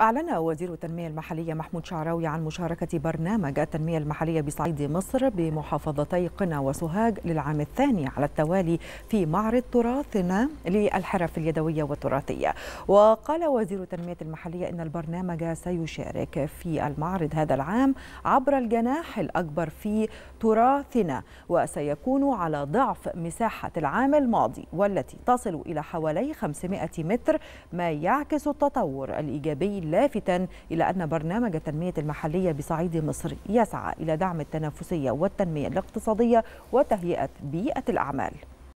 أعلن وزير التنمية المحلية محمود شعراوي عن مشاركة برنامج التنمية المحلية بصعيد مصر بمحافظتي قنا وسوهاج للعام الثاني على التوالي في معرض تراثنا للحرف اليدوية والتراثية وقال وزير التنمية المحلية إن البرنامج سيشارك في المعرض هذا العام عبر الجناح الأكبر في تراثنا وسيكون على ضعف مساحة العام الماضي والتي تصل إلى حوالي 500 متر ما يعكس التطور الإيجابي لافتا إلى أن برنامج التنمية المحلية بصعيد مصر يسعى إلى دعم التنافسية والتنمية الاقتصادية وتهيئة بيئة الأعمال